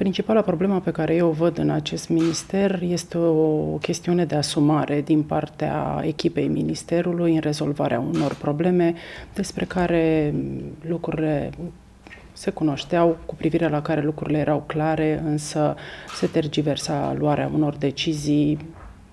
Principala problemă pe care eu o văd în acest minister este o chestiune de asumare din partea echipei ministerului în rezolvarea unor probleme despre care lucrurile se cunoșteau, cu privire la care lucrurile erau clare, însă se tergiversa luarea unor decizii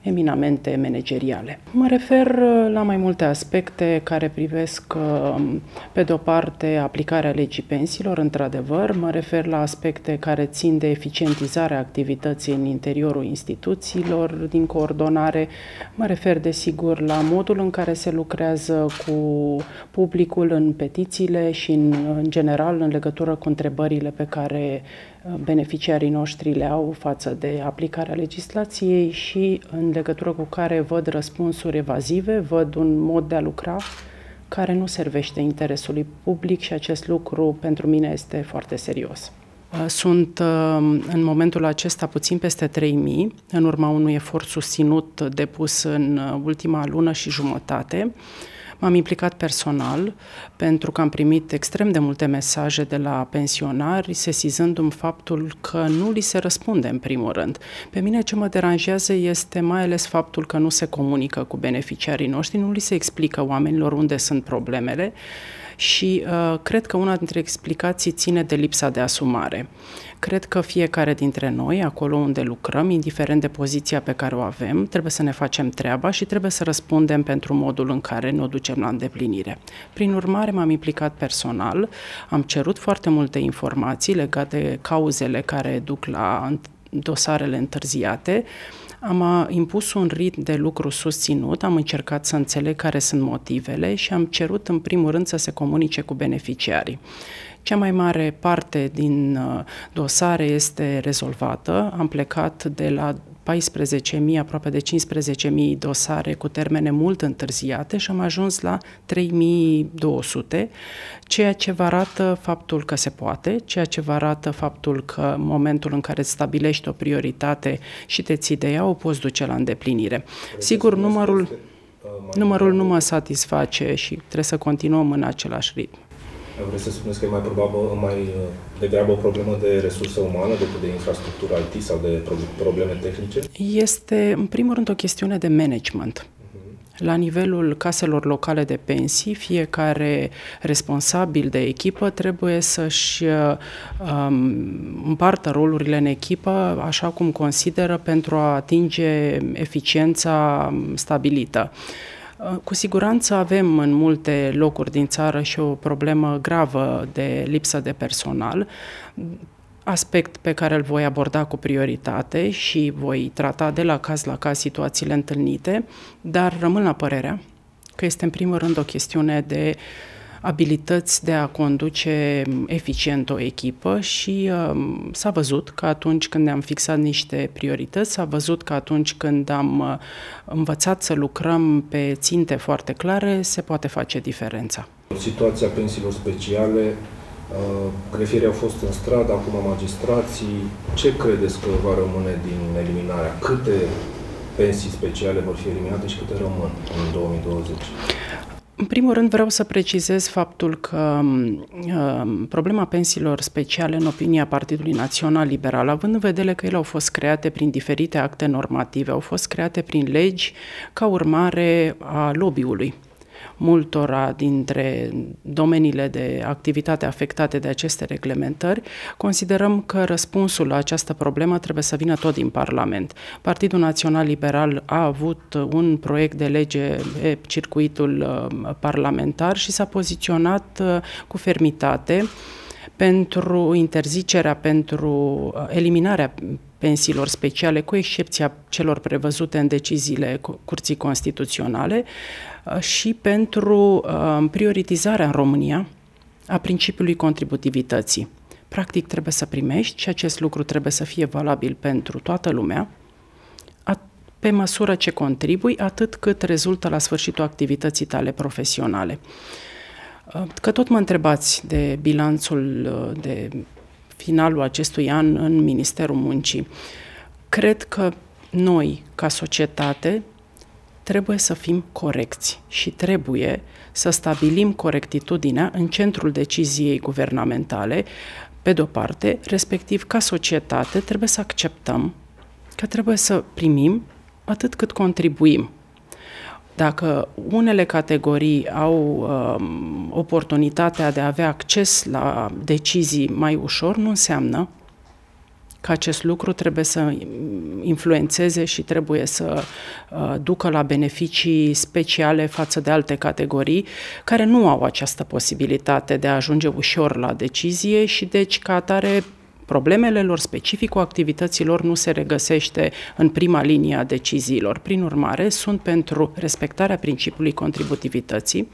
eminamente manageriale. Mă refer uh, la mai multe aspecte care privesc, uh, pe de-o parte, aplicarea legii pensiilor, într-adevăr, mă refer la aspecte care țin de eficientizarea activității în interiorul instituțiilor, din coordonare, mă refer, desigur, la modul în care se lucrează cu publicul în petițiile și, în, în general, în legătură cu întrebările pe care beneficiarii noștri le au față de aplicarea legislației și în legătură cu care văd răspunsuri evazive, văd un mod de a lucra care nu servește interesului public și acest lucru pentru mine este foarte serios. Uh, sunt uh, în momentul acesta puțin peste 3.000, în urma unui efort susținut depus în uh, ultima lună și jumătate. M-am implicat personal pentru că am primit extrem de multe mesaje de la pensionari sesizându-mi faptul că nu li se răspunde în primul rând. Pe mine ce mă deranjează este mai ales faptul că nu se comunică cu beneficiarii noștri, nu li se explică oamenilor unde sunt problemele, și uh, cred că una dintre explicații ține de lipsa de asumare. Cred că fiecare dintre noi, acolo unde lucrăm, indiferent de poziția pe care o avem, trebuie să ne facem treaba și trebuie să răspundem pentru modul în care ne o ducem la îndeplinire. Prin urmare, m-am implicat personal, am cerut foarte multe informații legate de cauzele care duc la dosarele întârziate, uh, am uh, impus un ritm de lucru susținut, am încercat să înțeleg care sunt motivele și am cerut în primul rând să se comunice cu beneficiarii. Cea mai mare parte din uh, dosare este rezolvată. Am plecat de la 14.000, aproape de 15.000 dosare cu termene mult întârziate și am ajuns la 3.200, ceea ce vă arată faptul că se poate, ceea ce vă arată faptul că momentul în care stabilești o prioritate și te ții de ea, o poți duce la îndeplinire. Sigur, numărul, numărul nu mă satisface și trebuie să continuăm în același ritm vreau să spun că e mai probabil, mai uh, degrabă o problemă de resursă umană decât de infrastructură IT sau de probleme tehnice? Este, în primul rând, o chestiune de management. Mhm. La nivelul caselor locale de pensii, fiecare responsabil de echipă trebuie să-și uh, um, împartă rolurile în echipă așa cum consideră pentru a atinge eficiența stabilită. Uh, Uh, cu siguranță avem în multe locuri din țară și o problemă gravă de lipsă de personal aspect pe care îl voi aborda cu prioritate și voi trata de la caz la caz situațiile întâlnite, dar rămân la părerea că este în primul rând o chestiune de uh, abilități de a conduce eficient o echipă și um, s-a văzut că atunci când ne-am fixat niște priorități, s-a văzut că atunci când am uh, învățat să lucrăm pe ținte foarte clare, se poate face diferența. Situația pensiilor speciale uh, Grefieri au fost în stradă, acum magistrații. Ce credeți că va rămâne din eliminarea? Câte pensii speciale vor fi eliminate și câte rămân în 2020? În primul rând vreau să precizez faptul că um, um, problema pensiilor speciale, în opinia Partidului Național Liberal, având în vedere că ele au fost create prin diferite acte normative, au fost create prin legi ca urmare a lobby-ului multora dintre domeniile de activitate afectate de aceste reglementări, considerăm că răspunsul la această problemă trebuie să vină tot din Parlament. Partidul Național Liberal a avut un proiect de lege pe circuitul uh, parlamentar și s-a poziționat uh, cu fermitate pentru interzicerea, pentru uh, eliminarea pensiilor speciale, cu excepția celor prevăzute în deciziile Curții Constituționale, Uh, și pentru uh, prioritizarea în România a principiului contributivității. Practic trebuie să primești și acest lucru trebuie să fie valabil pentru toată lumea, pe măsură ce contribui, atât cât rezultă la sfârșitul activității tale profesionale. Uh, că tot mă întrebați de bilanțul de finalul acestui an în Ministerul Muncii. Cred că noi, ca societate, trebuie să fim corecți și trebuie să stabilim corectitudinea în centrul deciziei guvernamentale, pe de-o parte, respectiv ca societate trebuie să acceptăm că trebuie să primim atât cât contribuim dacă unele categorii au um, oportunitatea de a avea acces la decizii mai ușor, nu înseamnă că acest lucru trebuie să influențeze și trebuie să uh, ducă la beneficii speciale față de alte categorii care nu au această posibilitate de a ajunge ușor la decizie și deci ca atare problemele lor, cu activităților, nu se regăsește în prima linie a deciziilor. Prin urmare, sunt pentru respectarea principiului contributivității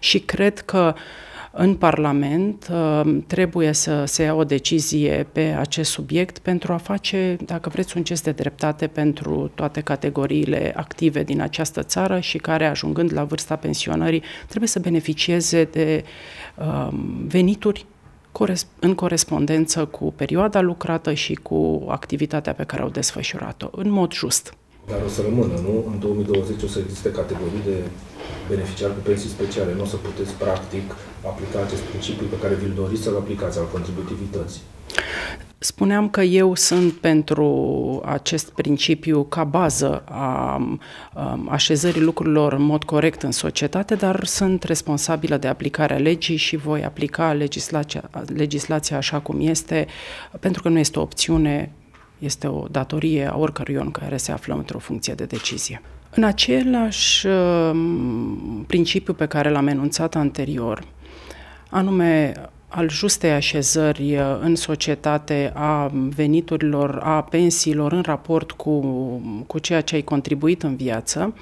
și cred că uh, în Parlament uh, trebuie să se ia o decizie pe acest subiect pentru a face, dacă vreți, un gest de dreptate pentru toate categoriile active din această țară și care, ajungând la vârsta pensionării, trebuie să beneficieze de um, venituri în corespondență cu perioada lucrată și cu activitatea pe care au desfășurat-o, în mod just. Dar o să rămână, nu? În 2020 o să existe categorii de beneficiar cu pensii speciale. Nu o să puteți, practic, aplica acest principiu pe care vi-l doriți să-l aplicați al contributivității. Spuneam că eu sunt pentru acest principiu ca bază a um, așezării lucrurilor în mod corect în societate, dar sunt responsabilă de aplicarea legii și voi aplica legislația, legislația așa cum este, pentru că nu este o opțiune, este o datorie a oricărui om care se află într-o funcție de decizie. În același um, principiu pe care l-am enunțat anterior, anume al justei așezări uh, în societate a veniturilor, a pensiilor în raport cu, cu ceea ce ai contribuit în viață,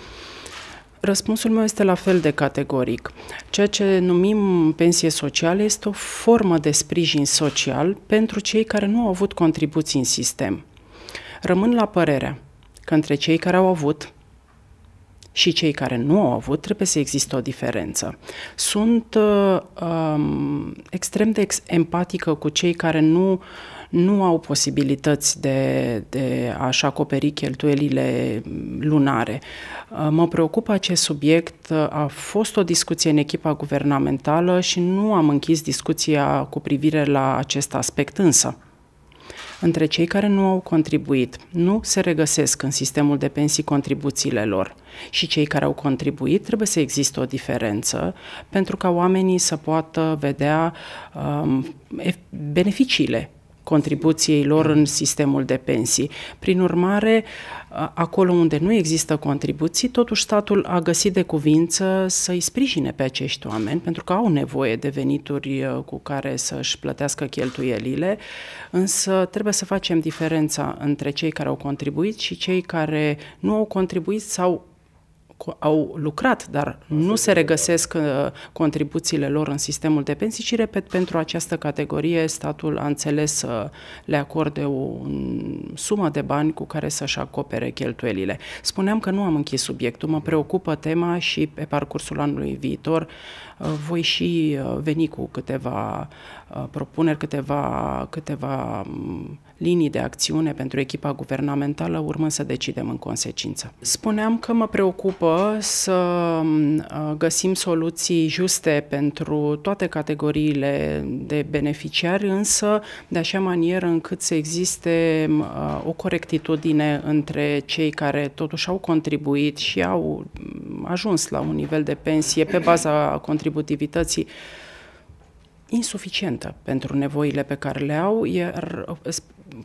Răspunsul meu este la fel de categoric. Ceea ce numim pensie socială este o formă de sprijin social pentru cei care nu au avut contribuții în sistem. Rămân la părerea că între cei care au avut și cei care nu au avut, trebuie să există o diferență. Sunt uh, um, extrem de empatică cu cei care nu, nu au posibilități de, de a-și acoperi cheltuielile lunare. Uh, mă preocupă acest subiect. A fost o discuție în echipa guvernamentală și nu am închis discuția cu privire la acest aspect însă între cei care nu au contribuit. Nu se regăsesc în sistemul de pensii contribuțiile lor și cei care au contribuit trebuie să existe o diferență pentru ca oamenii să poată vedea um, beneficiile contribuției lor în sistemul de pensii. Prin urmare, acolo unde nu există contribuții, totuși statul a găsit de cuvință să-i sprijine pe acești oameni, pentru că au nevoie de venituri cu care să-și plătească cheltuielile, însă trebuie să facem diferența între cei care au contribuit și cei care nu au contribuit sau au lucrat, dar nu se regăsesc uh, contribuțiile lor în sistemul de pensii și, repet, pentru această categorie statul a înțeles să uh, le acorde o sumă de bani cu care să-și acopere cheltuielile. Spuneam că nu am închis subiectul, mă preocupă tema și pe parcursul anului viitor Uh, voi și uh, veni cu câteva uh, propuneri, câteva, câteva um, linii de acțiune pentru echipa guvernamentală, urmând să decidem în consecință. Spuneam că mă preocupă să um, găsim soluții juste pentru toate categoriile de beneficiari, însă de așa manieră încât să existe um, o corectitudine între cei care totuși au contribuit și au ajuns la un nivel de pensie pe baza contribuției contributivității insuficientă pentru nevoile pe care le au, iar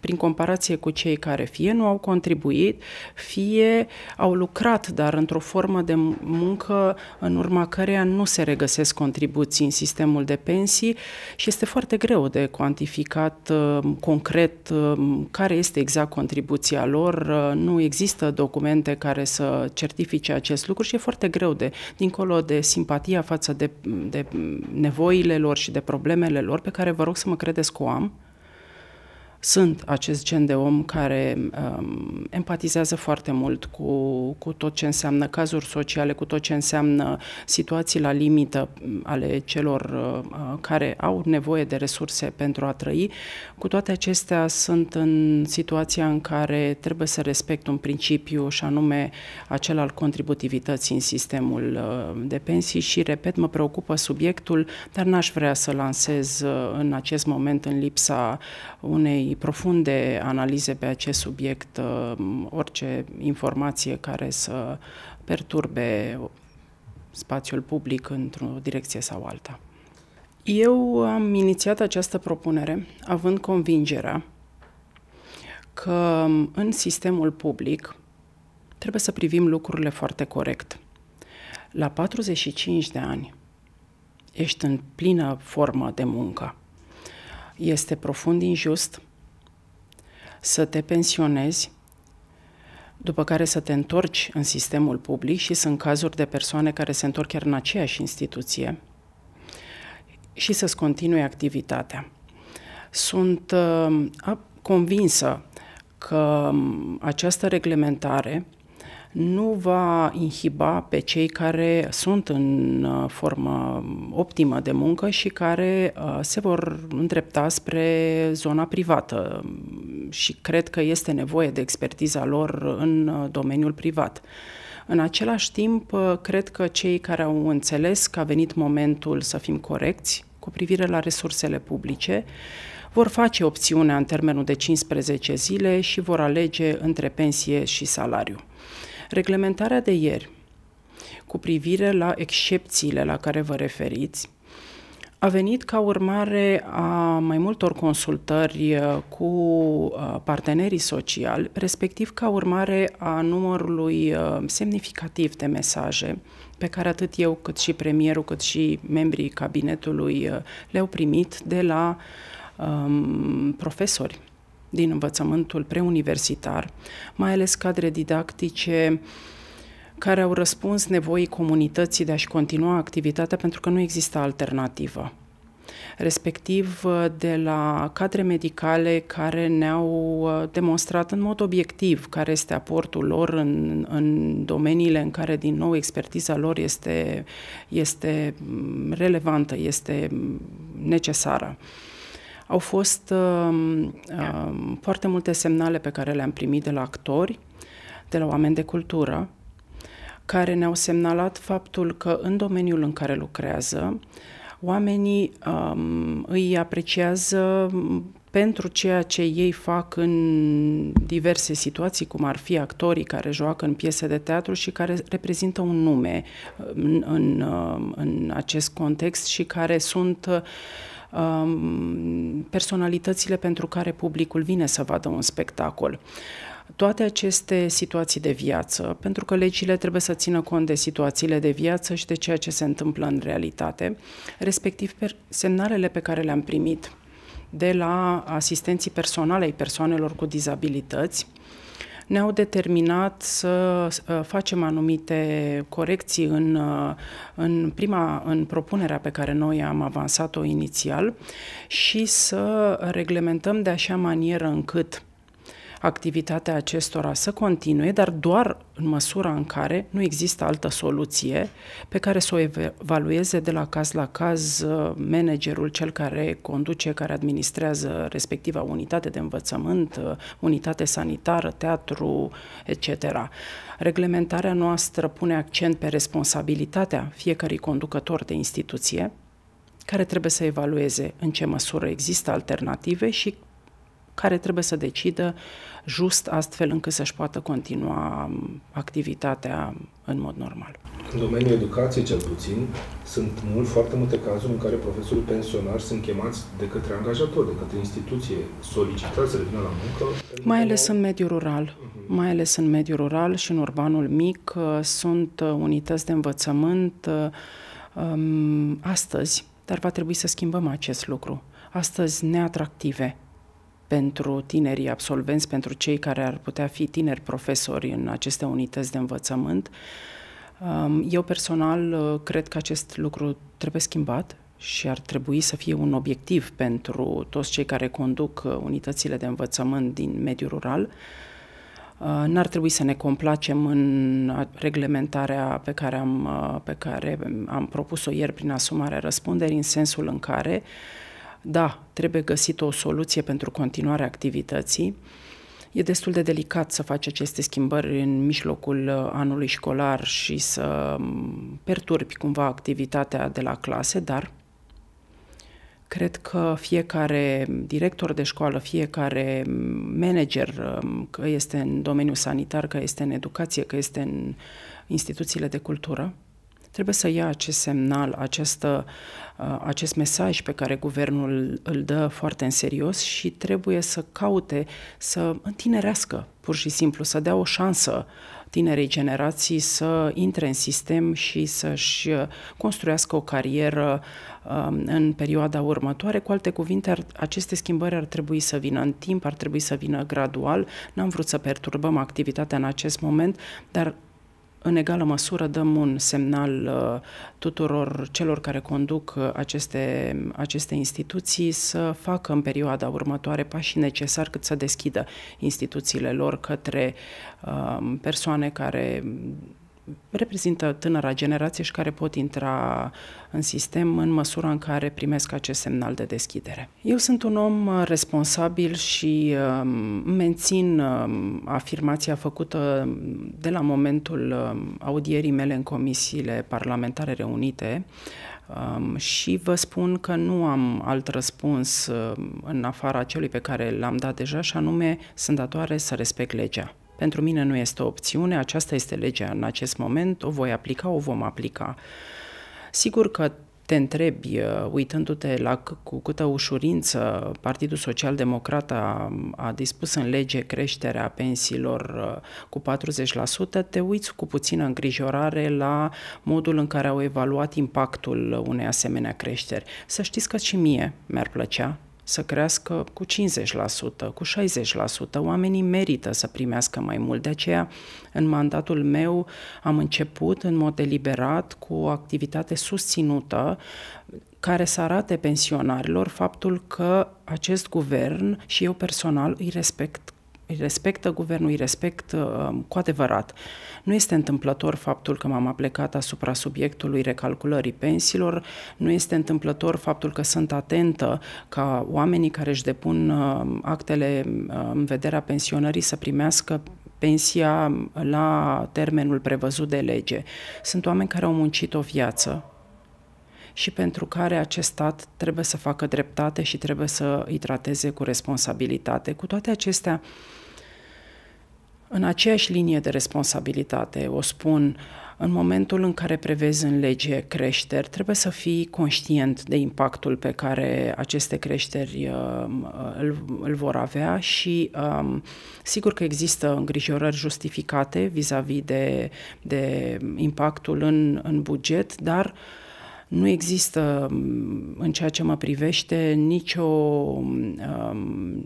prin comparație cu cei care fie nu au contribuit, fie au lucrat, dar într-o formă de muncă în urma căreia nu se regăsesc contribuții în sistemul de pensii și este foarte greu de cuantificat uh, concret uh, care este exact contribuția lor. Uh, nu există documente care să certifice acest lucru și e foarte greu de, dincolo de simpatia față de, de nevoile lor și de problemele lor, pe care vă rog să mă credeți că o am, sunt acest gen de om care um, empatizează foarte mult cu, cu tot ce înseamnă cazuri sociale, cu tot ce înseamnă situații la limită mm, ale celor uh, uh, care au nevoie de resurse pentru a trăi. Cu toate acestea sunt în situația în care trebuie să respect un principiu și anume acel al contributivității în sistemul uh, de pensii și, repet, mă preocupă subiectul, dar n-aș vrea să lansez uh, în acest moment în lipsa unei profunde analize pe acest subiect, uh, orice informație care să perturbe spațiul public într-o direcție sau alta. Eu am inițiat această propunere având convingerea că um, în sistemul public trebuie să privim lucrurile foarte corect. La 45 de ani ești în plină formă de muncă. Este profund injust să te pensionezi, după care să te întorci în sistemul public și sunt cazuri de persoane care se întorc chiar în aceeași instituție și să-ți continue activitatea. Sunt uh, convinsă că um, această reglementare nu va inhiba pe cei care sunt în uh, formă um, optimă de muncă și care uh, se vor îndrepta spre zona privată um, și cred că este nevoie de expertiza lor în uh, domeniul privat. În același timp, uh, cred că cei care au înțeles că a venit momentul să fim corecți cu privire la resursele publice, vor face opțiunea în termenul de 15 zile și vor alege între pensie și salariu. Reglementarea de ieri cu privire la excepțiile la care vă referiți, a venit ca urmare a mai multor consultări uh, cu uh, partenerii sociali, respectiv ca urmare a numărului uh, semnificativ de mesaje pe care atât eu cât și premierul, cât și membrii cabinetului le-au primit de la um, profesori din învățământul preuniversitar, mai ales cadre didactice uh, care au răspuns nevoii comunității de a-și continua activitatea pentru că nu există alternativă. Respectiv uh, de la cadre medicale care ne-au uh, demonstrat în mod obiectiv care este aportul lor în, în domeniile în care, din nou, expertiza lor este, este mm, relevantă, este mm, necesară. Au fost uh, uh, foarte multe semnale pe care le-am primit de la actori, de la oameni de cultură, care ne-au semnalat faptul că în domeniul în care lucrează, oamenii um, îi apreciază pentru ceea ce ei fac în diverse situații, cum ar fi actorii care joacă în piese de teatru și care reprezintă un nume um, în, în, um, în acest context și care sunt um, personalitățile pentru care publicul vine să vadă un spectacol. Uh, toate aceste situații de viață, pentru că legile trebuie să țină cont de situațiile de viață și de ceea ce se întâmplă în realitate, respectiv per semnalele pe care le-am primit de la asistenții personale ai persoanelor cu dizabilități, ne-au determinat să facem anumite corecții în, în, prima, în propunerea pe care noi am avansat-o inițial și să reglementăm de așa manieră încât activitatea acestora să continue, dar doar în măsura în care nu există altă soluție pe care să o evalueze de la caz la caz uh, managerul, cel care conduce, care administrează respectiva unitate de învățământ, uh, unitate sanitară, teatru, etc. Reglementarea noastră pune accent pe responsabilitatea fiecărui conducător de instituție, care trebuie să evalueze în ce măsură există alternative și care trebuie să decidă just astfel încât să-și poată continua um, activitatea în mod normal. În domeniul educației, cel puțin, sunt mult, foarte multe cazuri în care profesorii pensionari sunt chemați de către angajatori, de către instituție, solicitați să revină la muncă. Mai ales în mediul rural. Uh-huh. Mai ales în mediul rural și în urbanul mic uh, sunt uh, unități de învățământ uh, um, astăzi, dar va trebui să schimbăm acest lucru. Astăzi neatractive pentru tinerii absolvenți, pentru cei care ar putea fi tineri profesori în aceste unități de învățământ. Um, eu personal uh, cred că acest lucru trebuie schimbat și ar trebui să fie un obiectiv pentru toți cei care conduc uh, unitățile de învățământ din mediul rural. Uh, n-ar trebui să ne complacem în reglementarea pe care am, pe care am propus-o ieri prin asumarea răspunderii, în sensul în care uh, da, trebuie găsită o soluție pentru continuarea activității. E destul de delicat să faci aceste schimbări în mijlocul uh, anului școlar și să mm, perturbi cumva activitatea de la clase, dar cred că fiecare director de școală, fiecare mm, manager, mm, că este în domeniul sanitar, că este în educație, că este în instituțiile de cultură, Trebuie să ia acest semnal, această, uh, acest mesaj pe care guvernul îl dă foarte în serios și trebuie să caute să întinerească, pur și simplu, să dea o șansă tinerei generații să intre în sistem și să-și uh, construiască o carieră um, în perioada următoare. Cu alte cuvinte, aceste schimbări ar trebui să vină în timp, ar trebui să vină gradual. N-am vrut să perturbăm activitatea în acest moment, dar în egală măsură dăm un semnal uh, tuturor celor care conduc uh, aceste, aceste instituții să facă în perioada următoare pașii necesari cât să deschidă instituțiile lor către uh, persoane care reprezintă tânăra generație și care pot intra în sistem în măsura în care primesc acest semnal de deschidere. Eu sunt un om uh, responsabil și um, mențin um, afirmația făcută um, de la momentul audierii mele în comisiile parlamentare reunite și vă spun că nu am alt răspuns în afara celui pe care l-am dat deja și anume sunt datoare să respect legea. Pentru mine nu este o opțiune, aceasta este legea în acest moment, o voi aplica, o vom aplica. Sigur că te întrebi, uh, uitându-te la cu câtă ușurință Partidul Social Democrat a, a dispus în lege creșterea pensiilor uh, cu 40%, te uiți cu puțină îngrijorare la modul în care au evaluat impactul unei asemenea creșteri. Să știți că și mie mi-ar plăcea să crească cu 50%, cu 60%. Oamenii merită să primească mai mult. De aceea, în mandatul meu, am început în mod deliberat cu o activitate susținută care să arate pensionarilor faptul că acest guvern și eu personal îi respect îi respectă guvernul, îi respectă uh, cu adevărat. Nu este întâmplător faptul că m-am aplecat asupra subiectului recalculării pensiilor, nu este întâmplător faptul că sunt atentă ca oamenii care își depun uh, actele uh, în vederea pensionării să primească pensia la termenul prevăzut de lege. Sunt oameni care au muncit o viață și pentru care acest stat trebuie să facă dreptate și trebuie să îi trateze cu responsabilitate. Cu toate acestea, în aceeași linie de responsabilitate, o spun, în momentul în care prevezi în lege creșteri, trebuie să fii conștient de impactul pe care aceste creșteri uh, uh, îl, îl vor avea și um, sigur că există îngrijorări justificate vis-a-vis -vis de, de impactul în, în buget, dar uh, nu există, mm, în ceea ce mă privește, nicio, um,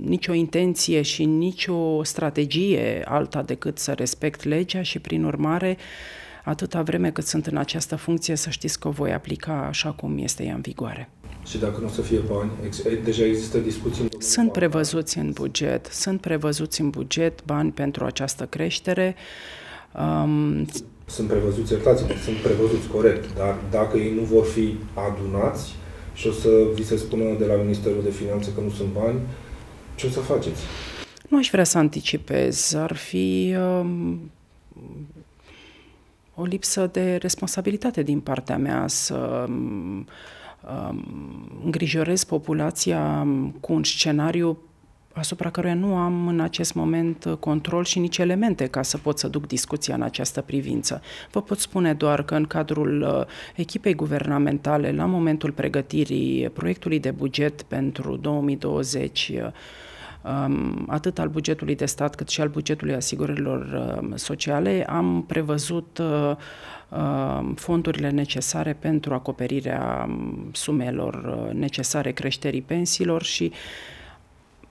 nicio intenție și nicio strategie alta decât să respect legea și, prin urmare, atâta vreme cât sunt în această funcție, să știți că o voi aplica așa cum este ea în vigoare. Și dacă nu o să fie bani, deja există discuții? În sunt prevăzuți în buget, sunt prevăzuți în buget bani pentru această creștere. Um, sunt prevăzuți, iertați sunt prevăzuți corect, dar dacă ei nu vor fi adunați și o să vi se spună de la Ministerul de Finanțe că nu sunt bani, ce o să faceți? Nu aș vrea să anticipez. Ar fi um, o lipsă de responsabilitate din partea mea să um, um îngrijorez populația cu un scenariu asupra căruia nu am în acest moment uh, control și nici elemente ca să pot să duc discuția în această privință. Vă pot spune doar că în cadrul uh, echipei guvernamentale, la momentul pregătirii proiectului de buget pentru 2020, uh, um, atât al bugetului de stat cât și al bugetului asigurărilor um, sociale, am prevăzut um, fondurile necesare pentru acoperirea sumelor necesare creșterii pensiilor și uh,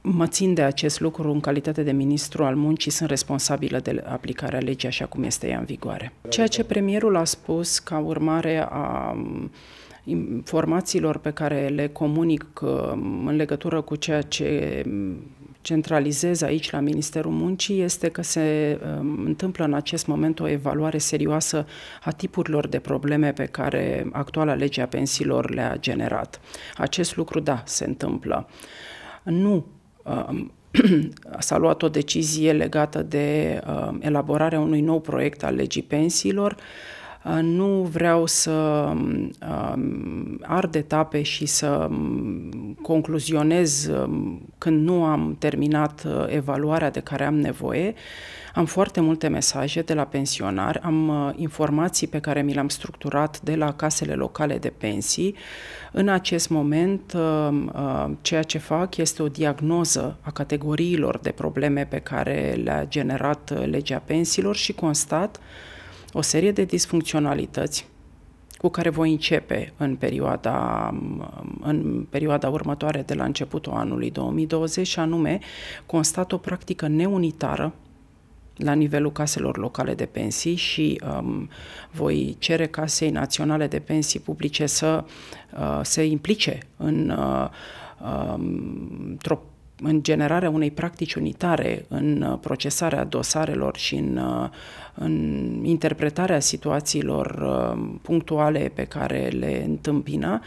Mă țin de acest lucru în calitate de ministru al muncii, sunt responsabilă de aplicarea legii așa cum este ea în vigoare. Ceea ce premierul a spus ca urmare a mm, informațiilor pe care le comunic mm, în legătură cu ceea ce mm, centralizez aici la Ministerul Muncii este că se întâmplă în acest moment o evaluare serioasă a tipurilor de probleme pe care actuala legea pensiilor le-a generat. Acest lucru, da, se întâmplă. Nu Um, s-a luat o decizie legată de um, elaborarea unui nou proiect al legii pensiilor. Uh, nu vreau să um, ard etape și să concluzionez când nu am terminat uh, evaluarea de care am nevoie. Am foarte multe mesaje de la pensionari, am uh, informații pe care mi le-am structurat de la casele locale de pensii, în acest moment, uh, uh, ceea ce fac este o diagnoză a categoriilor de probleme pe care le-a generat uh, legea pensiilor și constat o serie de disfuncționalități cu care voi începe în perioada, um, în perioada următoare de la începutul anului 2020, și anume constat o practică neunitară la nivelul caselor locale de pensii și um, voi cere Casei Naționale de Pensii Publice să uh, se implice în, uh, um, în generarea unei practici unitare în uh, procesarea dosarelor și în uh, în interpretarea situațiilor uh, punctuale pe care le întâmpină,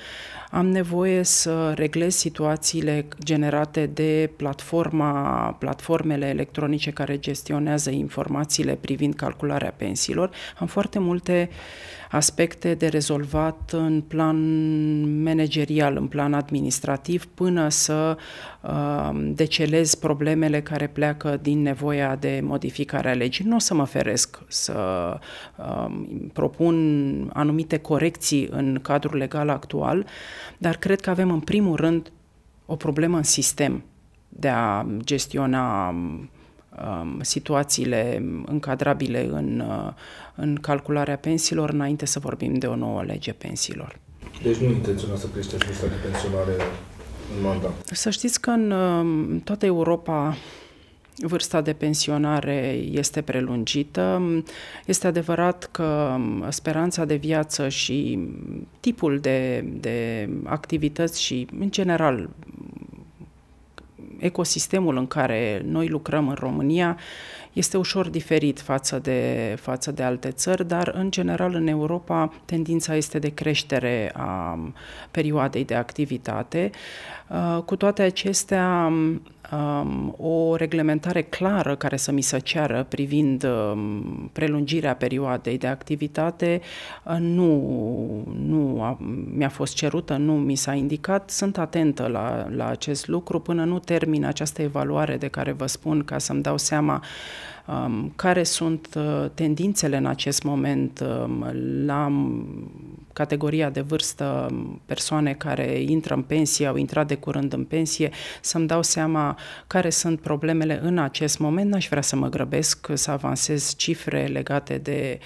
am nevoie să reglez situațiile generate de platforma, platformele electronice care gestionează informațiile privind calcularea pensiilor. Am foarte multe aspecte de rezolvat în plan managerial, în plan administrativ, până să uh, decelez problemele care pleacă din nevoia de modificare a legii. Nu o să mă feresc să um, propun anumite corecții în cadrul legal actual, dar cred că avem în primul rând o problemă în sistem de a gestiona um, situațiile încadrabile în, uh, în calcularea pensiilor înainte să vorbim de o nouă lege pensiilor. Deci nu intenționați să creșteți vârsta de pensionare în mandat? Să știți că în uh, toată Europa vârsta de pensionare este prelungită. Este adevărat că speranța de viață și tipul de, de activități și, în general, ecosistemul în care noi lucrăm în România este ușor diferit față de, față de alte țări, dar în general în Europa tendința este de creștere a perioadei de activitate. Cu toate acestea, um, o reglementare clară care să mi se ceară privind um, prelungirea perioadei de activitate nu, nu a, mi-a fost cerută, nu mi s-a indicat. Sunt atentă la, la acest lucru până nu termin această evaluare de care vă spun ca să-mi dau seama um, care sunt uh, tendințele în acest moment um, la categoria de vârstă, persoane care intră în pensie, au intrat de curând în pensie, să-mi dau seama care sunt problemele în acest moment. N-aș vrea să mă grăbesc să avansez cifre legate de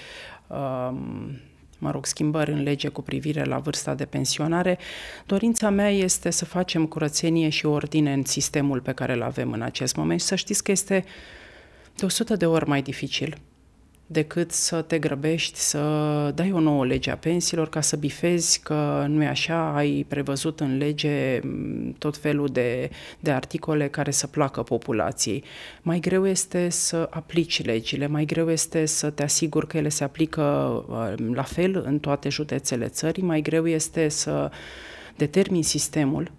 um, mă rog, schimbări în lege cu privire la vârsta de pensionare. Dorința mea este să facem curățenie și ordine în sistemul pe care îl avem în acest moment și să știți că este de 100 de ori mai dificil decât să te grăbești să dai o nouă lege a pensiilor ca să bifezi că nu e așa, ai prevăzut în lege mm, tot felul de, de articole care să placă populației. Mai greu este să aplici legile, mai greu este să te asiguri că ele se aplică uh, la fel în toate județele țării, mai greu este să determini sistemul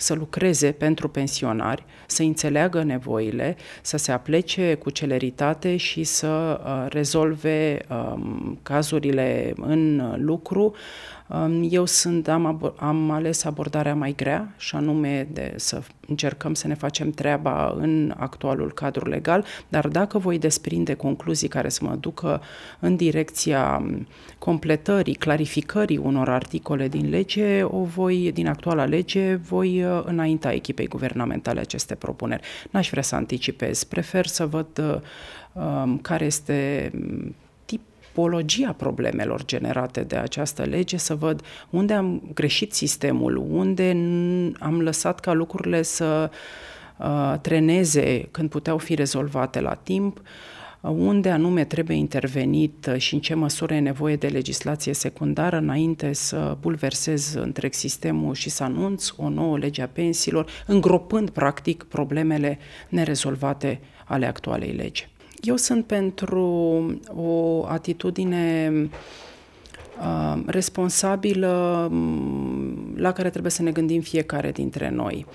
să lucreze pentru pensionari, să înțeleagă nevoile, să se aplece cu celeritate și să uh, rezolve um, cazurile în uh, lucru eu sunt, am, am ales abordarea mai grea și anume de să încercăm să ne facem treaba în actualul cadru legal, dar dacă voi desprinde concluzii care să mă ducă în direcția completării, clarificării unor articole din lege, o voi, din actuala lege, voi uh, înainta echipei guvernamentale aceste propuneri. N-aș vrea să anticipez, prefer să văd uh, um, care este tipologia problemelor generate de această lege, să văd unde am greșit sistemul, unde am lăsat ca lucrurile să uh, treneze când puteau fi rezolvate la timp, uh, unde anume trebuie intervenit uh, și în ce măsură e nevoie de legislație secundară înainte să bulversez întreg sistemul și să anunț o nouă lege a pensiilor, îngropând practic problemele nerezolvate ale actualei legi. Eu sunt pentru o atitudine uh, responsabilă mm, la care trebuie să ne gândim fiecare dintre noi.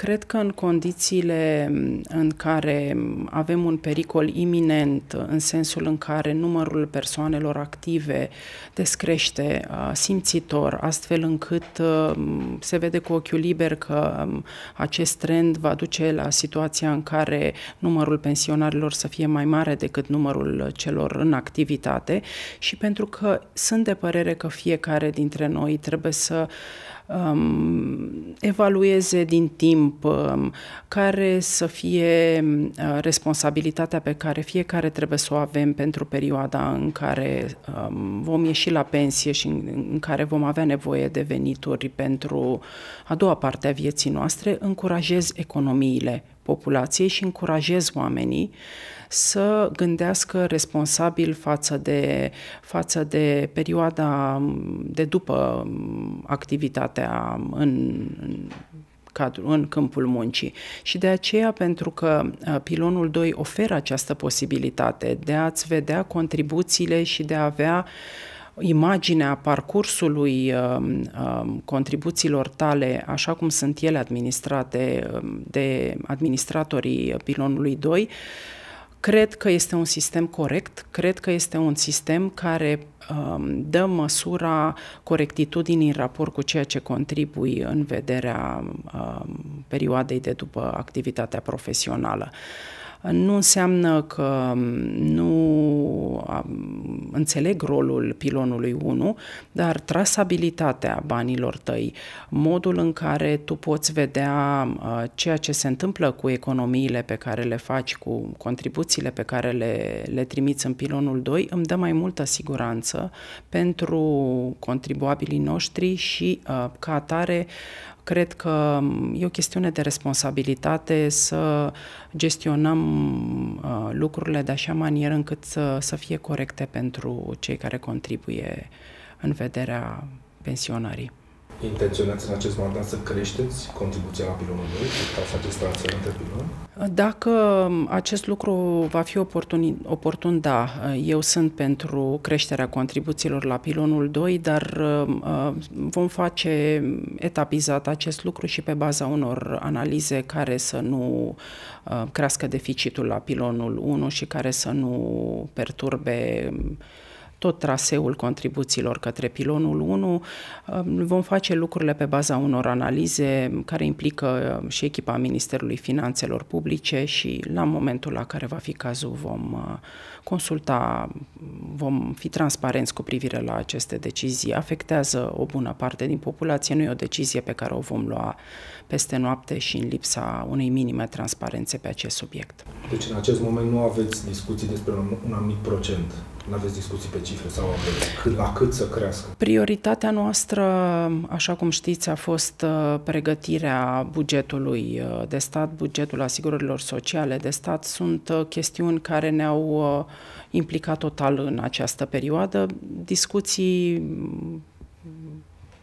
Cred că în condițiile în care avem un pericol iminent, în sensul în care numărul persoanelor active descrește uh, simțitor, astfel încât uh, se vede cu ochiul liber că um, acest trend va duce la situația în care numărul pensionarilor să fie mai mare decât numărul celor în activitate și pentru că sunt de părere că fiecare dintre noi trebuie să um, evalueze din timp, um, care să fie uh, responsabilitatea pe care fiecare trebuie să o avem pentru perioada în care um, vom ieși la pensie și în, în care vom avea nevoie de venituri pentru a doua parte a vieții noastre, încurajez economiile populației și încurajez oamenii să gândească responsabil față de, față de perioada de după activitatea în, în în câmpul muncii. Și de aceea, pentru că uh, pilonul 2 oferă această posibilitate de a-ți vedea contribuțiile și de a avea imaginea parcursului um, um, contribuțiilor tale, așa cum sunt ele administrate um, de administratorii pilonului 2, Cred că este un sistem corect, cred că este un sistem care um, dă măsura corectitudinii în raport cu ceea ce contribui în vederea um, perioadei de după activitatea profesională. Uh, nu înseamnă că mm, nu înțeleg rolul pilonului 1, dar trasabilitatea banilor tăi, modul în care tu poți vedea mm, uh, ceea ce se întâmplă cu economiile pe care le faci, cu contribuțiile pe care le, le trimiți în pilonul 2, îmi dă mai multă siguranță pentru contribuabilii noștri și uh, ca atare cred că mm, e o chestiune de responsabilitate să gestionăm uh, lucrurile de așa manieră încât să, să fie corecte pentru cei care contribuie în vederea pensionării intenționați în acest mandat să creșteți contribuția la pilonul 2, să faceți transfer între piloni? Dacă um, acest lucru va fi oportun, oportun, da. Eu sunt pentru creșterea contribuțiilor la pilonul 2, dar um, uh, vom face etapizat acest lucru și pe baza unor analize care să nu uh, crească deficitul la pilonul 1 și care să nu perturbe um, tot traseul contribuțiilor către pilonul 1. Vom face lucrurile pe baza unor analize care implică um, și echipa Ministerului Finanțelor Publice și la momentul la care va fi cazul vom uh, consulta, vom fi transparenți cu privire la aceste decizii. Afectează o bună parte din populație, nu e o decizie pe care o vom lua peste noapte și în lipsa unei minime transparențe pe acest subiect. Deci în acest moment nu aveți discuții despre un, anumit procent nu aveți discuții pe cifre sau cât, la cât să crească? Prioritatea noastră, așa cum știți, a fost uh, pregătirea bugetului uh, de stat, bugetul asigurărilor sociale de stat. Sunt uh, chestiuni care ne-au implicat total în această perioadă. Discuții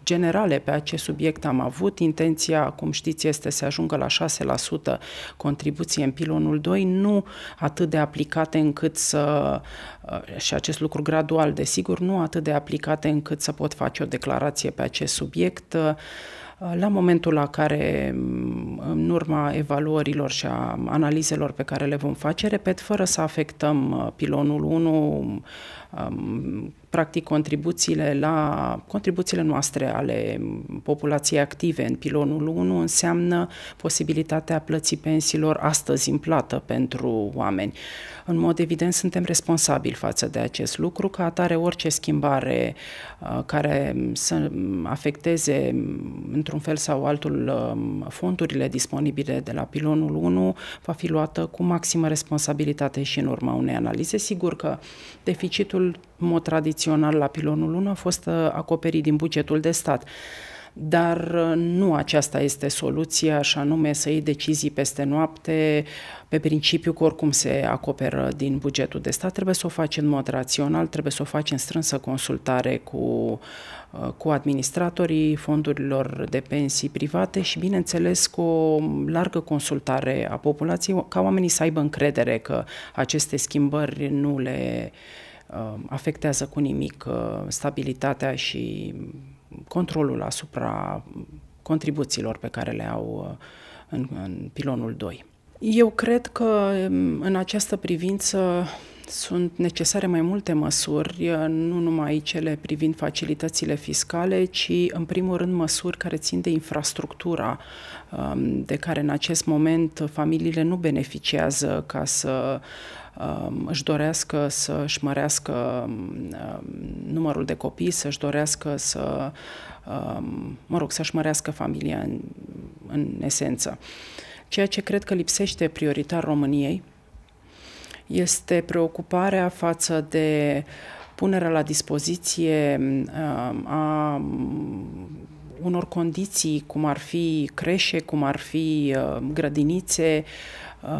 generale pe acest subiect am avut. Intenția, cum știți, este să ajungă la 6% contribuție în pilonul 2, nu atât de aplicate încât să, uh, și acest lucru gradual, desigur, nu atât de aplicate încât să pot face o declarație pe acest subiect. Uh, la momentul la care, mm, în urma evaluărilor și a analizelor pe care le vom face, repet, fără să afectăm uh, pilonul 1, practic contribuțiile la contribuțiile noastre ale populației active în pilonul 1 înseamnă posibilitatea plății pensiilor astăzi în plată pentru oameni. În mod evident suntem responsabili față de acest lucru, ca atare orice schimbare uh, care să afecteze mm, într-un fel sau altul um, fondurile disponibile de la pilonul 1 va fi luată cu maximă responsabilitate și în urma unei analize. Sigur că deficitul mod tradițional, la pilonul 1 a fost uh, acoperit din bugetul de stat. Dar uh, nu aceasta este soluția, așa nume să iei decizii peste noapte, pe principiu că oricum se acoperă din bugetul de stat. Trebuie să o faci în mod rațional, trebuie să o faci în strânsă consultare cu, uh, cu administratorii fondurilor de pensii private și, bineînțeles, cu o largă consultare a populației, ca oamenii să aibă încredere că aceste schimbări nu le Um, afectează cu nimic uh, stabilitatea și controlul asupra contribuțiilor pe care le au uh, în, în pilonul 2. Eu cred că um, în această privință sunt necesare mai multe măsuri, nu numai cele privind facilitățile fiscale, ci, în primul rând, măsuri care țin de infrastructura um, de care în acest moment familiile nu beneficiază ca să um, își dorească să-și mărească um, numărul de copii, să-și dorească să, mă rog, să-și mărească familia în, în esență. Ceea ce cred că lipsește prioritar României, este preocuparea față de punerea la dispoziție um, a um, unor condiții, cum ar fi creșe, cum ar fi uh, grădinițe,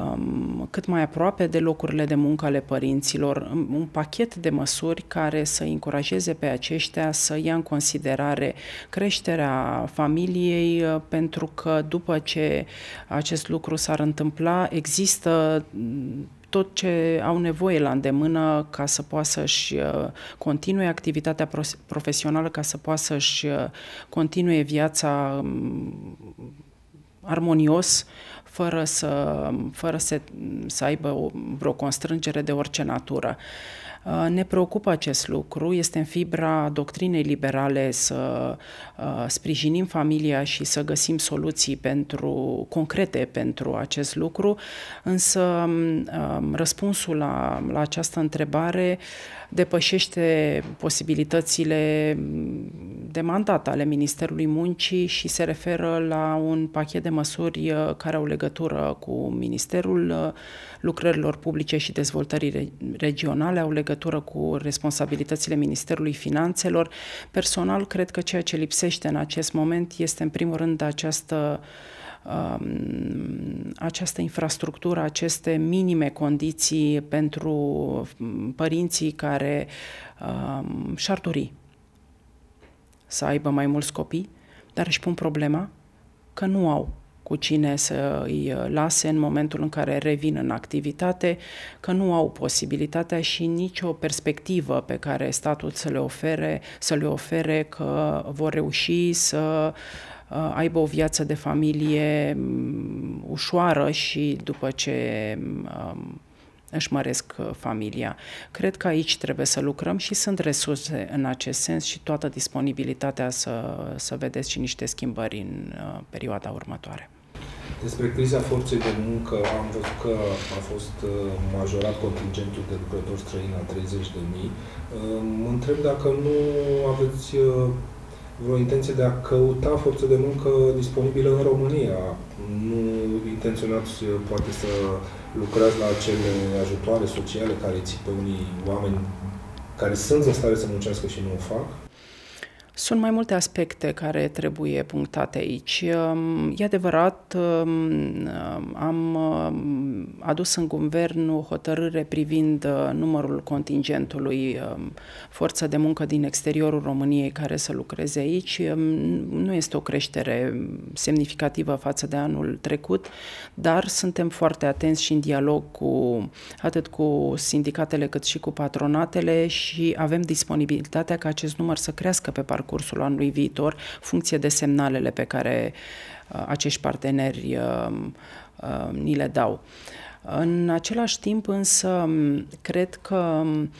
um, cât mai aproape de locurile de muncă ale părinților, un pachet de măsuri care să încurajeze pe aceștia să ia în considerare creșterea familiei, uh, pentru că după ce acest lucru s-ar întâmpla, există mm, tot ce au nevoie la îndemână ca să poată să-și uh, continue activitatea profesională, ca să poată să-și uh, continue viața um, armonios, fără să, fără să, să aibă o, vreo constrângere de orice natură. Uh, Uh, ne preocupă acest lucru, este în fibra doctrinei liberale să uh, sprijinim familia și să găsim soluții pentru, concrete pentru acest lucru, însă um, um, răspunsul la, la această întrebare depășește posibilitățile um, de mandat ale Ministerului Muncii și se referă la un pachet de măsuri uh, care au legătură cu Ministerul Lucrărilor Publice și Dezvoltării Regionale, au legătură legătură cu responsabilitățile Ministerului Finanțelor. Personal, cred că ceea ce lipsește în acest moment este, în primul rând, această um, această infrastructură, aceste minime condiții pentru părinții care um, și-ar dori să aibă mai mulți copii, dar își pun problema că nu au cu cine să îi uh, lase în momentul în care revin în activitate, că nu au posibilitatea și nicio perspectivă pe care statul să le ofere, să le ofere că vor reuși să uh, aibă o viață de familie mm, ușoară și după ce um, își măresc familia. Cred că aici trebuie să lucrăm și sunt resurse în acest sens și toată disponibilitatea să, să vedeți și niște schimbări în uh, perioada următoare. Despre criza forței de muncă, am văzut că a fost uh, majorat contingentul de lucrători străini la 30 de mii. Uh, mă întreb dacă nu aveți uh, vreo intenție de a căuta forță de muncă disponibilă în România. Nu intenționați poate să lucrați la acele ajutoare sociale care țipă unii oameni care sunt în stare să muncească și nu o fac? Sunt mai multe aspecte care trebuie punctate aici. Ehm, e adevărat, ehm, am ehm, adus în guvern o hotărâre privind uh, numărul contingentului forță de muncă din exteriorul României care să lucreze aici. Nu este o creștere semnificativă față de anul trecut, dar suntem foarte atenți și în dialog cu atât cu sindicatele cât și cu patronatele și avem disponibilitatea ca acest număr să crească pe parcurs cursul anului viitor, funcție de semnalele pe care uh, acești parteneri uh, uh, ni le dau. În același timp însă, cred că um,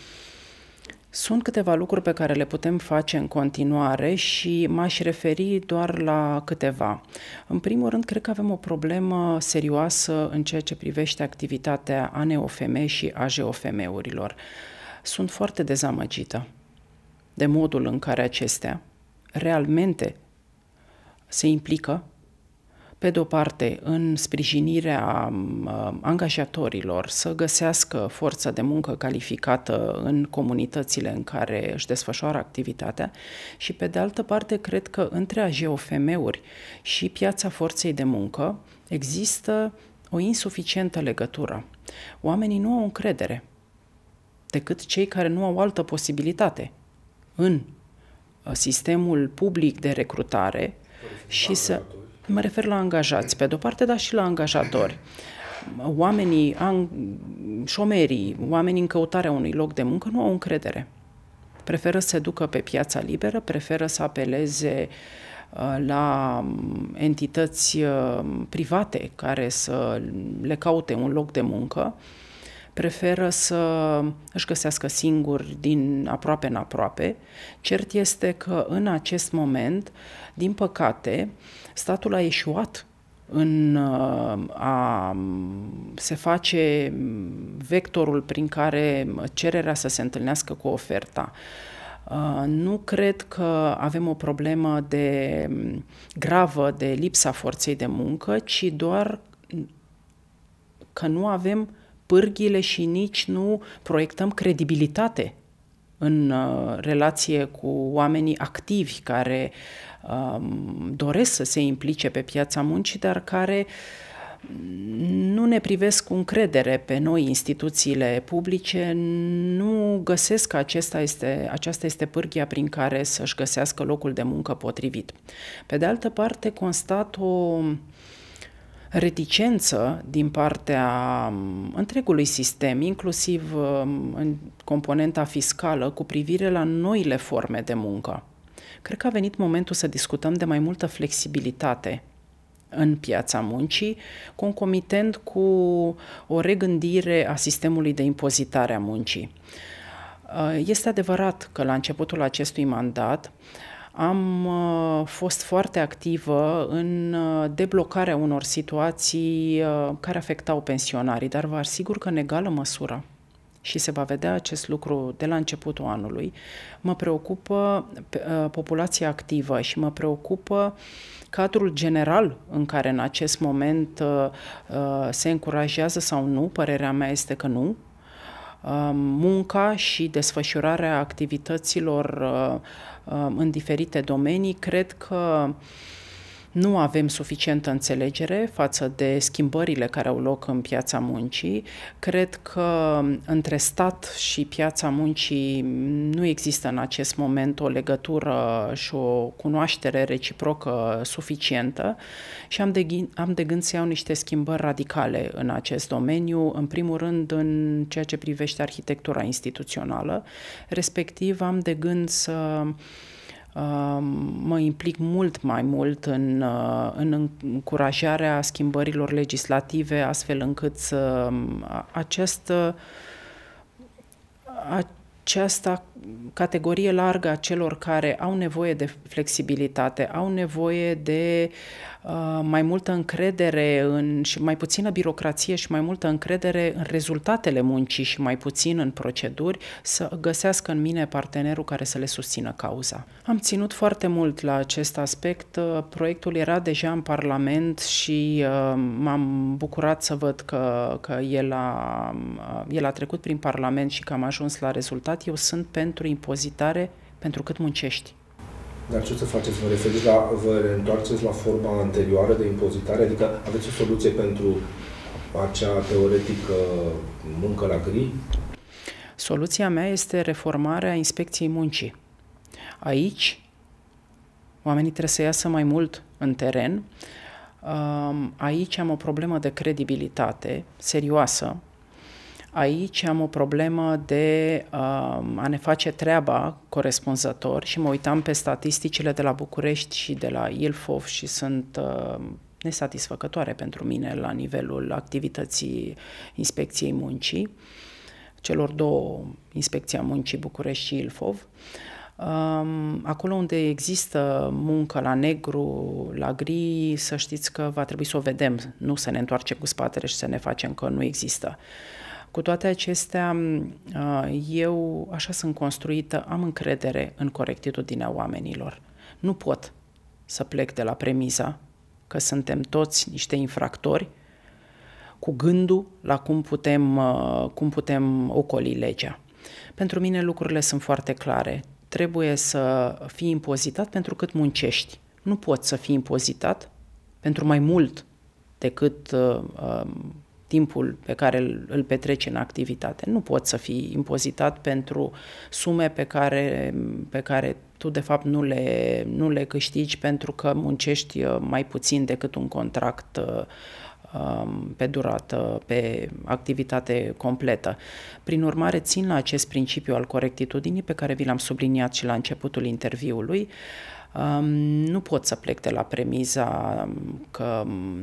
sunt câteva lucruri pe care le putem face în continuare și m-aș referi doar la câteva. În primul rând, cred că avem o problemă serioasă în ceea ce privește activitatea aneofeme și agofm Sunt foarte dezamăgită de modul în care acestea realmente se implică, pe de-o parte, în sprijinirea um, uh, angajatorilor să găsească forța de muncă calificată în comunitățile în care își desfășoară activitatea și, pe de altă parte, cred că între AGOFM-uri și piața forței de muncă există o insuficientă legătură. Oamenii nu au încredere decât cei care nu au altă posibilitate în uh, sistemul public de recrutare și să... Mă refer la angajați, pe de-o parte, dar și la angajatori. Oamenii, an, șomerii, oamenii în căutarea unui loc de muncă nu au încredere. Preferă să se ducă pe piața liberă, preferă să apeleze uh, la um, entități uh, private care să le caute un loc de muncă preferă să își găsească singuri din aproape în aproape. Cert este că în acest moment, din păcate, statul a ieșuat în a se face vectorul prin care cererea să se întâlnească cu oferta. Nu cred că avem o problemă de gravă de lipsa forței de muncă, ci doar că nu avem pârghile și nici nu proiectăm credibilitate în uh, relație cu oamenii activi care um, doresc să se implice pe piața muncii, dar care mm, nu ne privesc cu încredere pe noi, instituțiile publice, nu găsesc că acesta este, aceasta este pârghia prin care să-și găsească locul de muncă potrivit. Pe de altă parte, constat o reticență din partea um, întregului sistem, inclusiv um, în componenta fiscală, cu privire la noile forme de muncă. Cred că a venit momentul să discutăm de mai multă flexibilitate în piața muncii, concomitent cu o regândire a sistemului de impozitare a muncii. Uh, este adevărat că la începutul acestui mandat am uh, fost foarte activă în uh, deblocarea unor situații uh, care afectau pensionarii, dar vă asigur că în egală măsură și se va vedea acest lucru de la începutul anului, mă preocupă populația activă și mă preocupă cadrul general în care în acest moment se încurajează sau nu, părerea mea este că nu, Um, munca și desfășurarea activităților uh, um, în diferite domenii, cred că nu avem suficientă înțelegere față de schimbările care au loc în piața muncii. Cred că între stat și piața muncii nu există în acest moment o legătură și o cunoaștere reciprocă suficientă și am de, am de gând să iau niște schimbări radicale în acest domeniu, în primul rând în ceea ce privește arhitectura instituțională, respectiv am de gând să mă implic mult mai mult în, uh, în încurajarea schimbărilor legislative, astfel încât să, um, această, această categorie largă a celor care au nevoie de flexibilitate, au nevoie de uh, mai multă încredere în, și mai puțină birocrație și mai multă încredere în rezultatele muncii și mai puțin în proceduri, să găsească în mine partenerul care să le susțină cauza. Am ținut foarte mult la acest aspect. Uh, proiectul era deja în Parlament și uh, m-am bucurat să văd că, că el, a, uh, el a trecut prin Parlament și că am ajuns la rezultat. Eu sunt pentru pentru impozitare pentru cât muncești. Dar ce să faceți? Vă referiți la, vă întoarceți la forma anterioară de impozitare? Adică aveți o soluție pentru acea teoretică uh, muncă la gri? Soluția mea este reformarea inspecției muncii. Aici, oamenii trebuie să iasă mai mult în teren. Um, aici am o problemă de credibilitate serioasă aici am o problemă de uh, a ne face treaba corespunzător și mă uitam pe statisticile de la București și de la Ilfov și sunt uh, nesatisfăcătoare pentru mine la nivelul activității inspecției muncii, celor două, Inspecția Muncii București și Ilfov. Um, acolo unde există muncă la negru, la gri, să știți că va trebui să o vedem, nu să ne întoarcem cu spatele și să ne facem că nu există. Cu toate acestea, eu așa sunt construită, am încredere în corectitudinea oamenilor. Nu pot să plec de la premiza că suntem toți niște infractori cu gândul la cum putem, cum putem ocoli legea. Pentru mine lucrurile sunt foarte clare. Trebuie să fii impozitat pentru cât muncești. Nu poți să fii impozitat pentru mai mult decât uh, timpul pe care îl, îl petreci în activitate. Nu poți să fii impozitat pentru sume pe care, pe care tu de fapt nu le, nu le câștigi pentru că muncești uh, mai puțin decât un contract uh, um, pe durată, pe activitate completă. Prin urmare, țin la acest principiu al corectitudinii pe care vi l-am subliniat și la începutul interviului. Uh, Um, nu pot să plec de la premiza um, că um,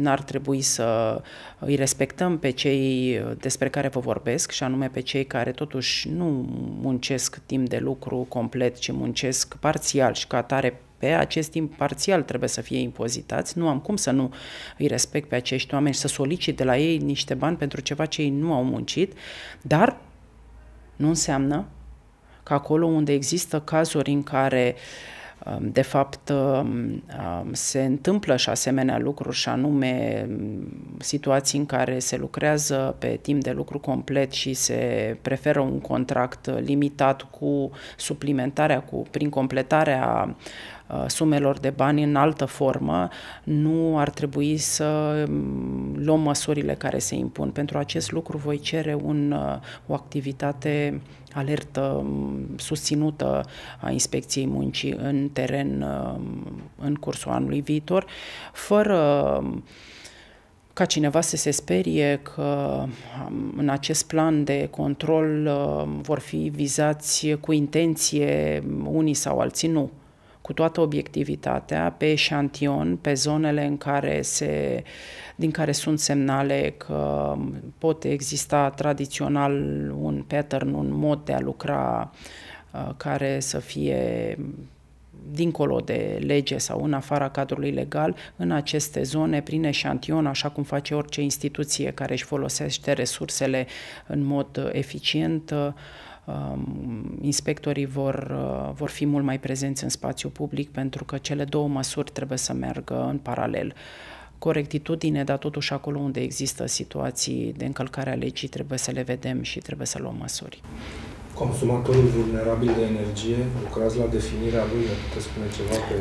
n-ar trebui să îi respectăm pe cei uh, despre care vă vorbesc și anume pe cei care totuși nu muncesc timp de lucru complet, ci muncesc parțial și ca atare pe acest timp parțial trebuie să fie impozitați. Nu am cum să nu îi respect pe acești oameni și să solicit de la ei niște bani pentru ceva ce ei nu au muncit, dar nu înseamnă că acolo unde există cazuri în care uh, Um, de fapt, um, um, se întâmplă și asemenea lucruri, și anume situații în care se lucrează pe timp de lucru complet și se preferă un contract limitat cu suplimentarea, cu, prin completarea Uh, sumelor de bani în altă formă, nu ar trebui să um, luăm măsurile care se impun. Pentru acest lucru voi cere un, uh, o activitate alertă um, susținută a Inspecției Muncii în teren um, în cursul anului viitor, fără ca cineva să se sperie că în acest plan de control vor fi vizați cu intenție unii sau alții, nu cu toată obiectivitatea, pe eșantion, pe zonele în care se, din care sunt semnale că pot exista tradițional un pattern, un mod de a lucra uh, care să fie dincolo de lege sau în afara cadrului legal, în aceste zone, prin eșantion, așa cum face orice instituție care își folosește resursele în mod eficient, uh, Um, inspectorii vor, uh, vor fi mult mai prezenți în spațiu public pentru că cele două măsuri trebuie să meargă în paralel. Corectitudine, dar totuși acolo unde există situații de încălcare a legii trebuie să le vedem și trebuie să luăm măsuri. Consumatorul vulnerabil de energie, lucrați la definirea lui, ne puteți spune ceva pe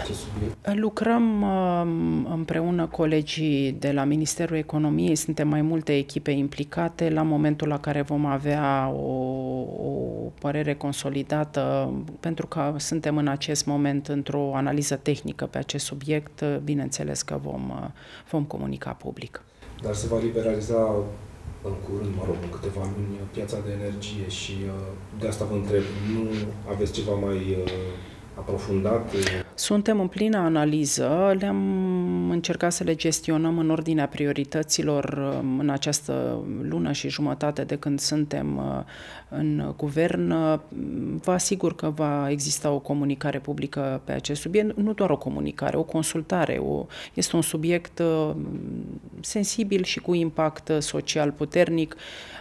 acest subiect? Lucrăm um, împreună colegii de la Ministerul Economiei, suntem mai multe echipe implicate. La momentul la care vom avea o, o părere consolidată, pentru că suntem în acest moment într-o analiză tehnică pe acest subiect, bineînțeles că vom, uh, vom comunica public. Dar se va liberaliza în curând, mă rog, în câteva luni, piața de energie și uh, de asta vă întreb, nu aveți ceva mai uh, aprofundat? Suntem în plină analiză, le-am încercat să le gestionăm în ordinea priorităților um, în această lună și jumătate de când suntem uh, în guvern. Uh, vă asigur că va exista o comunicare publică pe acest subiect, nu doar o comunicare, o consultare. O, este un subiect uh, sensibil și cu impact social puternic.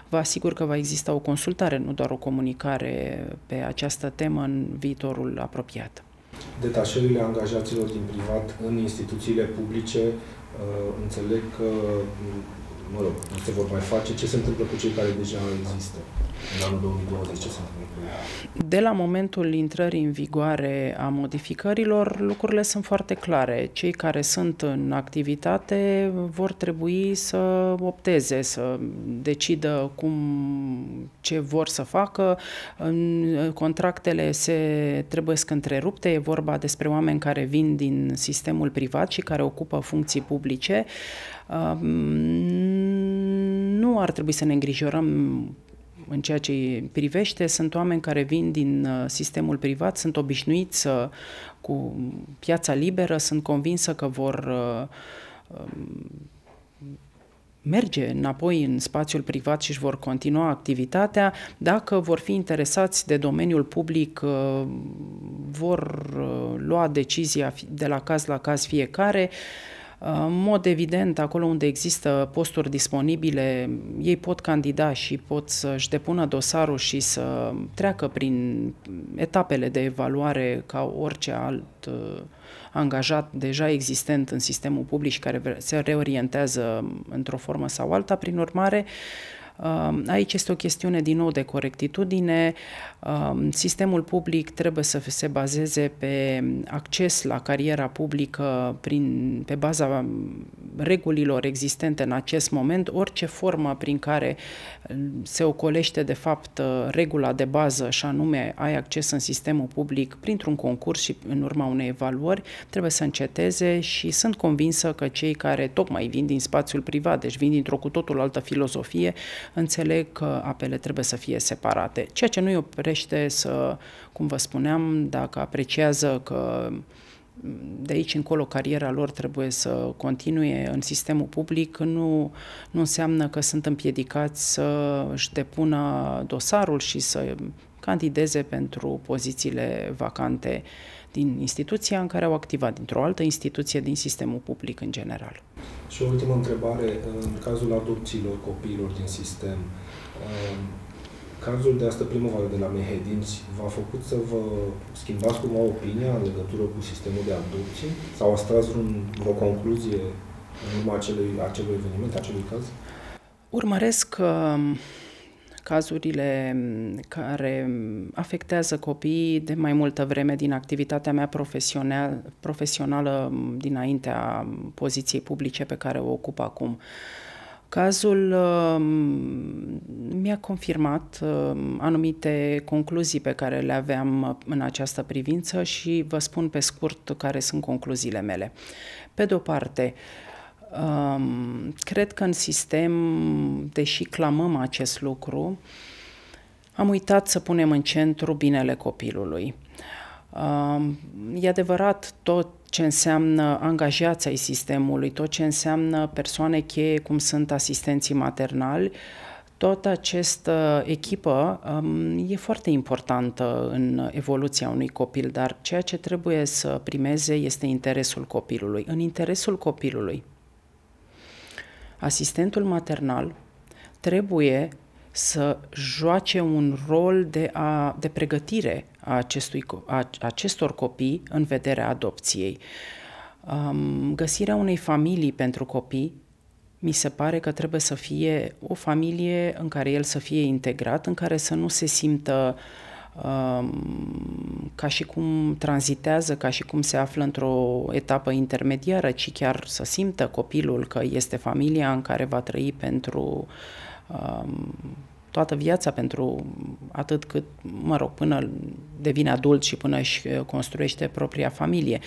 Vă asigur că va exista o consultare, nu doar o comunicare pe această temă în viitorul apropiat detașările angajaților din privat în instituțiile publice uh, înțeleg că mă rog, nu se vor mai face, ce se întâmplă cu cei care deja există în anul 2020, ce se întâmplă cu De la momentul intrării în vigoare a modificărilor, lucrurile sunt foarte clare. Cei care sunt în activitate vor trebui să opteze, să decidă cum, ce vor să facă. Contractele se trebuie să întrerupte, e vorba despre oameni care vin din sistemul privat și care ocupă funcții publice. Nu ar trebui să ne îngrijorăm în ceea ce îi privește. Sunt oameni care vin din uh, sistemul privat, sunt obișnuiți uh, cu piața liberă, sunt convinsă că vor uh, um, merge înapoi în spațiul privat și își vor continua activitatea. Dacă vor fi interesați de domeniul public, vor lua decizia de la caz la caz fiecare. În mod evident, acolo unde există posturi disponibile, ei pot candida și pot să-și depună dosarul și să treacă prin etapele de evaluare ca orice alt uh, angajat deja existent în sistemul public și care se reorientează într-o formă sau alta. Prin urmare, uh, Aici este o chestiune din nou de corectitudine. Um, sistemul public trebuie să se bazeze pe acces la cariera publică prin, pe baza regulilor existente în acest moment, orice formă prin care uh, se ocolește de fapt uh, regula de bază și anume ai acces în sistemul public printr-un concurs și în urma unei evaluări, trebuie să înceteze și sunt convinsă că cei care tocmai vin din spațiul privat, deci vin dintr-o cu totul altă filozofie, înțeleg că apele trebuie să fie separate, ceea ce nu e o dorește să, cum vă spuneam, dacă apreciază că mm, de aici încolo cariera lor trebuie să continue în sistemul public, nu, nu înseamnă că sunt împiedicați să își depună dosarul și să candideze pentru pozițiile vacante din instituția în care au activat, dintr-o altă instituție din sistemul public în general. Și o ultimă întrebare, în cazul adopțiilor copiilor din sistem, um, Cazul de astă primăvară de la Mehedinți v-a făcut să vă schimbați cumva opinia în legătură cu sistemul de adopții? Sau ați tras vreun, vreo concluzie în urma acelui, acelui eveniment, acelui caz? Urmăresc uh, cazurile um, care afectează copiii de mai multă vreme din activitatea mea profesional, profesională um, dinaintea poziției publice pe care o ocup acum. Uh, Cazul um, mi-a confirmat um, anumite concluzii pe care le aveam uh, în această privință și vă spun pe scurt care sunt concluziile mele. Pe de o parte, um, cred că în sistem, deși clamăm acest lucru, am uitat să punem în centru binele copilului. E adevărat tot ce înseamnă angajați ai sistemului, tot ce înseamnă persoane cheie, cum sunt asistenții maternali, tot această echipă e foarte importantă în evoluția unui copil, dar ceea ce trebuie să primeze este interesul copilului. În interesul copilului, asistentul maternal trebuie să joace un rol de, a, de pregătire a, acestui, a acestor copii în vederea adopției. Um, găsirea unei familii pentru copii mi se pare că trebuie să fie o familie în care el să fie integrat, în care să nu se simtă um, ca și cum tranzitează, ca și cum se află într-o etapă intermediară, ci chiar să simtă copilul că este familia în care va trăi pentru toată viața pentru atât cât, mă rog, până devine adult și până își uh, construiește propria familie.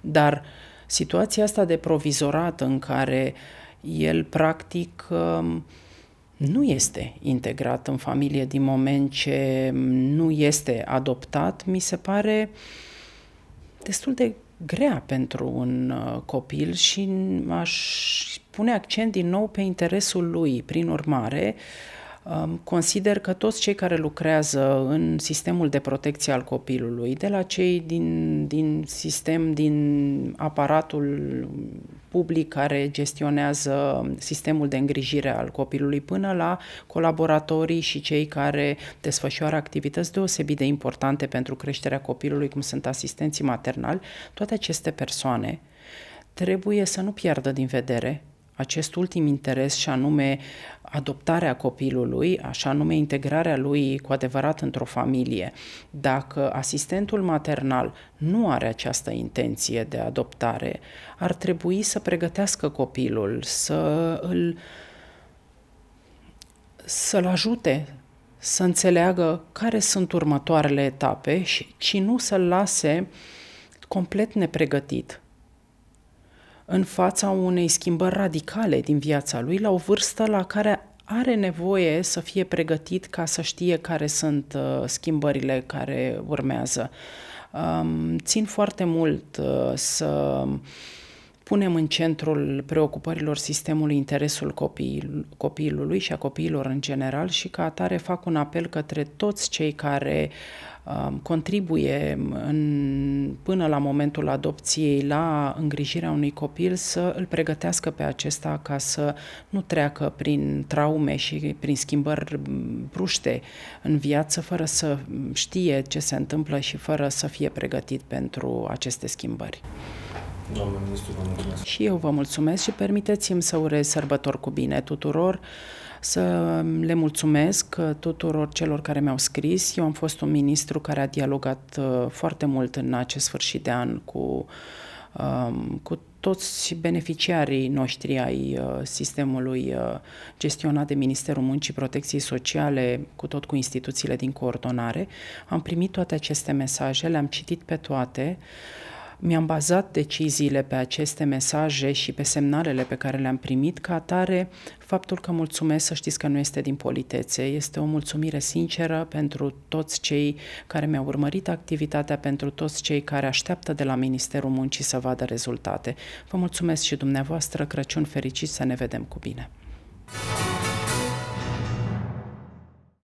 Dar situația asta de provizorat în care el practic um, nu este integrat în familie din moment ce nu este adoptat, mi se pare destul de grea pentru un uh, copil și aș pune accent din nou pe interesul lui. Prin urmare, uh, Consider că toți cei care lucrează în sistemul de protecție al copilului, de la cei din, din sistem, din aparatul public care gestionează sistemul de îngrijire al copilului, până la colaboratorii și cei care desfășoară activități deosebit de importante pentru creșterea copilului, cum sunt asistenții maternali, toate aceste persoane trebuie să nu piardă din vedere acest ultim interes și anume adoptarea copilului, așa nume integrarea lui cu adevărat într-o familie. Dacă asistentul maternal nu are această intenție de adoptare, ar trebui să pregătească copilul, să îl să-l ajute să înțeleagă care sunt următoarele etape și, și nu să-l lase complet nepregătit în fața unei schimbări radicale din viața lui la o vârstă la care are nevoie să fie pregătit ca să știe care sunt uh, schimbările care urmează. Um, țin foarte mult uh, să punem în centrul preocupărilor sistemului interesul copilului și a copiilor în general și ca atare fac un apel către toți cei care um, contribuie în, până la momentul adopției la îngrijirea unui copil să îl pregătească pe acesta ca să nu treacă prin traume și prin schimbări bruște în viață fără să știe ce se întâmplă și fără să fie pregătit pentru aceste schimbări. Și eu vă mulțumesc și permiteți-mi să urez sărbători cu bine tuturor, să le mulțumesc tuturor celor care mi-au scris. Eu am fost un ministru care a dialogat uh, foarte mult în acest sfârșit de an cu, um, cu toți beneficiarii noștri ai uh, sistemului uh, gestionat de Ministerul Muncii Protecției Sociale, cu tot cu instituțiile din coordonare. Am primit toate aceste mesaje, le-am citit pe toate. Mi-am bazat deciziile pe aceste mesaje și pe semnalele pe care le-am primit ca atare. Faptul că mulțumesc, să știți că nu este din politețe, este o mulțumire sinceră pentru toți cei care mi-au urmărit activitatea, pentru toți cei care așteaptă de la Ministerul Muncii să vadă rezultate. Vă mulțumesc și dumneavoastră, Crăciun fericit, să ne vedem cu bine!